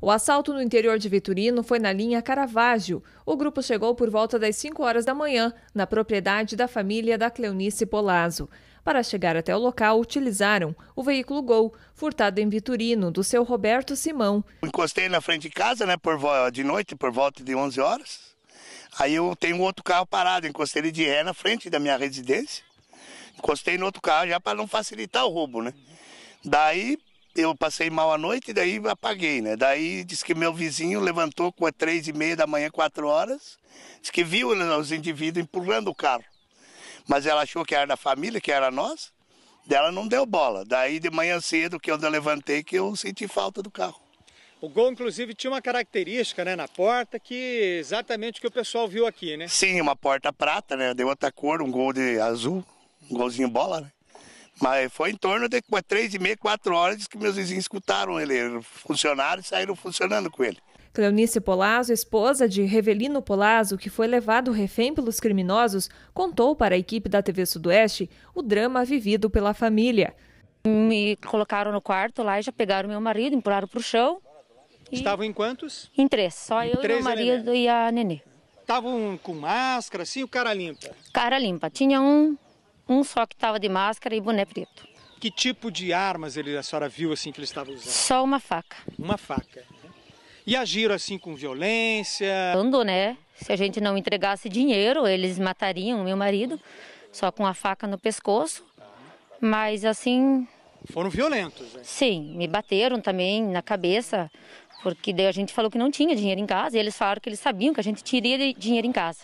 O assalto no interior de Vitorino foi na linha Caravaggio. O grupo chegou por volta das 5 horas da manhã, na propriedade da família da Cleonice Polazzo. Para chegar até o local, utilizaram o veículo Gol, furtado em Vitorino, do seu Roberto Simão. Encostei na frente de casa, né, por de noite, por volta de 11 horas. Aí eu tenho outro carro parado, encostei ele de ré na frente da minha residência. Encostei no outro carro já para não facilitar o roubo, né? Daí eu passei mal a noite e daí apaguei, né? Daí disse que meu vizinho levantou com três e meia da manhã, quatro horas, disse que viu os indivíduos empurrando o carro. Mas ela achou que era da família, que era nós, dela não deu bola. Daí de manhã cedo, que eu levantei, que eu senti falta do carro. O gol, inclusive, tinha uma característica né, na porta que exatamente o que o pessoal viu aqui, né? Sim, uma porta prata, né? Deu outra cor, um gol de azul, um golzinho bola, né? Mas foi em torno de três e meia, quatro horas que meus vizinhos escutaram ele, funcionaram e saíram funcionando com ele. Cleonice Polazzo, esposa de Revelino Polazzo, que foi levado refém pelos criminosos, contou para a equipe da TV Sudoeste o drama vivido pela família. Me colocaram no quarto lá e já pegaram meu marido, empurraram para o chão. Estavam em quantos? Em três, só em eu três e meu é marido e a, e a Nenê. Estavam com máscara, assim, o cara limpa? Cara limpa. Tinha um um só que estava de máscara e boné preto. Que tipo de armas ele, a senhora viu assim que ele estava usando? Só uma faca. Uma faca. Né? E agiram assim com violência? Quando, né? Se a gente não entregasse dinheiro, eles matariam meu marido, só com a faca no pescoço. Mas assim. Foram violentos, né? Sim, me bateram também na cabeça, porque daí a gente falou que não tinha dinheiro em casa, e eles falaram que eles sabiam que a gente teria dinheiro em casa.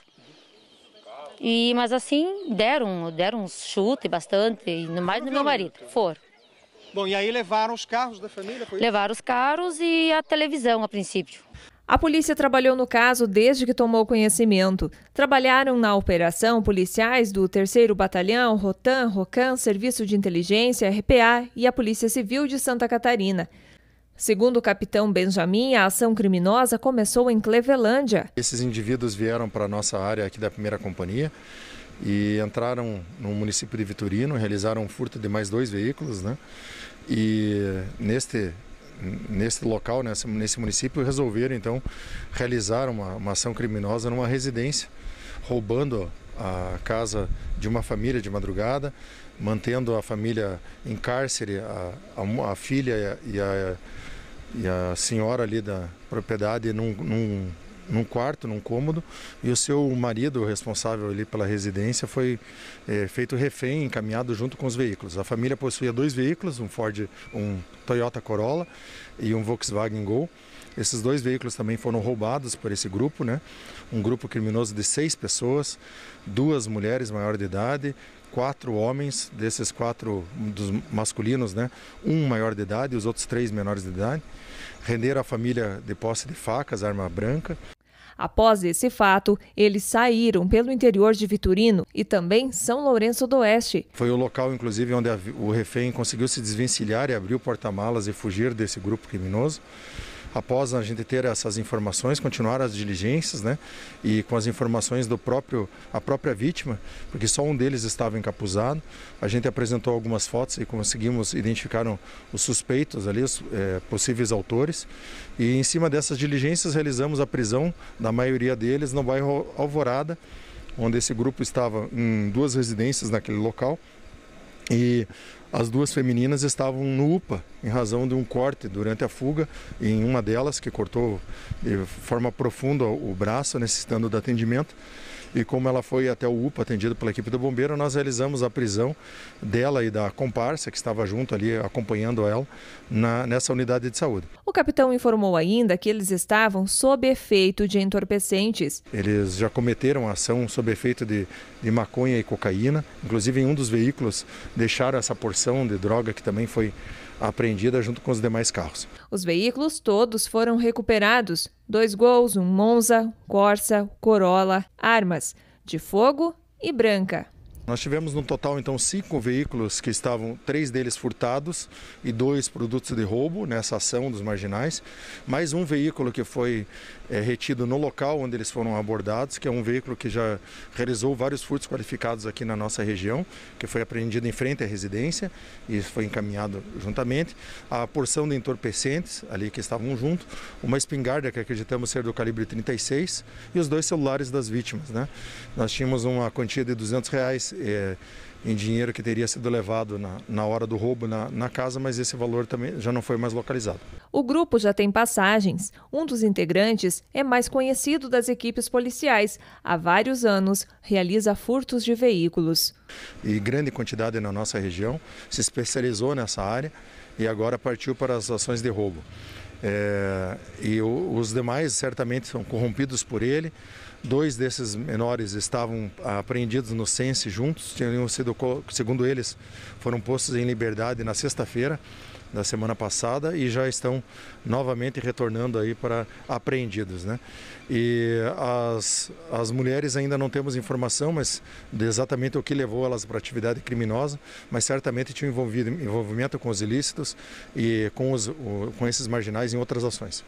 E, mas assim, deram, deram um chute bastante, mais no meu marido. For. Bom, e aí levaram os carros da família? levaram os carros e a televisão a princípio. A polícia trabalhou no caso desde que tomou conhecimento. Trabalharam na operação policiais do 3 Batalhão, Rotan, Rocan, Serviço de Inteligência, RPA e a Polícia Civil de Santa Catarina. Segundo o capitão Benjamin, a ação criminosa começou em Clevelândia. Esses indivíduos vieram para a nossa área aqui da primeira companhia e entraram no município de Vitorino, realizaram um furto de mais dois veículos, né? E neste neste local, nesse município, resolveram então realizar uma, uma ação criminosa numa residência, roubando a casa de uma família de madrugada, mantendo a família em cárcere, a, a, a filha e a, e a e a senhora ali da propriedade num, num, num, quarto, num cômodo, e o seu marido, responsável ali pela residência, foi é, feito refém, encaminhado junto com os veículos. A família possuía dois veículos, um Ford, um Toyota Corolla e um Volkswagen Gol. Esses dois veículos também foram roubados por esse grupo, né? Um grupo criminoso de seis pessoas, duas mulheres maior de idade, quatro homens, desses quatro dos masculinos, né? Um maior de idade e os outros três menores de idade. Renderam a família de posse de facas, arma branca. Após esse fato, eles saíram pelo interior de Vitorino e também São Lourenço do Oeste. Foi o local, inclusive, onde o refém conseguiu se desvencilhar e abrir o porta-malas e fugir desse grupo criminoso após a gente ter essas informações, continuar as diligências, né? E com as informações do próprio a própria vítima, porque só um deles estava encapuzado. A gente apresentou algumas fotos e conseguimos identificar os suspeitos ali, os é, possíveis autores. E em cima dessas diligências realizamos a prisão da maioria deles no bairro Alvorada, onde esse grupo estava em duas residências naquele local e as duas femininas estavam no UPA em razão de um corte durante a fuga em uma delas que cortou de forma profunda o braço necessitando de atendimento e como ela foi até o UPA, atendida pela equipe do bombeiro, nós realizamos a prisão dela e da comparsa, que estava junto ali acompanhando ela, na, nessa unidade de saúde. O capitão informou ainda que eles estavam sob efeito de entorpecentes. Eles já cometeram ação sob efeito de, de maconha e cocaína. Inclusive, em um dos veículos deixaram essa porção de droga que também foi apreendida junto com os demais carros. Os veículos todos foram recuperados Dois gols, um Monza, Corsa, Corolla, armas de fogo e branca. Nós tivemos no total então cinco veículos que estavam, três deles furtados e dois produtos de roubo nessa ação dos marginais, mais um veículo que foi é, retido no local onde eles foram abordados, que é um veículo que já realizou vários furtos qualificados aqui na nossa região, que foi apreendido em frente à residência e foi encaminhado juntamente. A porção de entorpecentes ali que estavam junto, uma espingarda que acreditamos ser do calibre 36 e os dois celulares das vítimas. Né? Nós tínhamos uma quantia de 200 reais é, em dinheiro que teria sido levado na, na hora do roubo na, na casa, mas esse valor também já não foi mais localizado. O grupo já tem passagens. Um dos integrantes é mais conhecido das equipes policiais. Há vários anos realiza furtos de veículos. E grande quantidade na nossa região, se especializou nessa área e agora partiu para as ações de roubo. É, e o, os demais certamente são corrompidos por ele. Dois desses menores estavam apreendidos no Sense juntos, tinham sido, segundo eles, foram postos em liberdade na sexta-feira da semana passada e já estão novamente retornando aí para apreendidos. Né? E as, as mulheres ainda não temos informação mas de exatamente o que levou elas para atividade criminosa, mas certamente tinham envolvido, envolvimento com os ilícitos e com, os, com esses marginais em outras ações.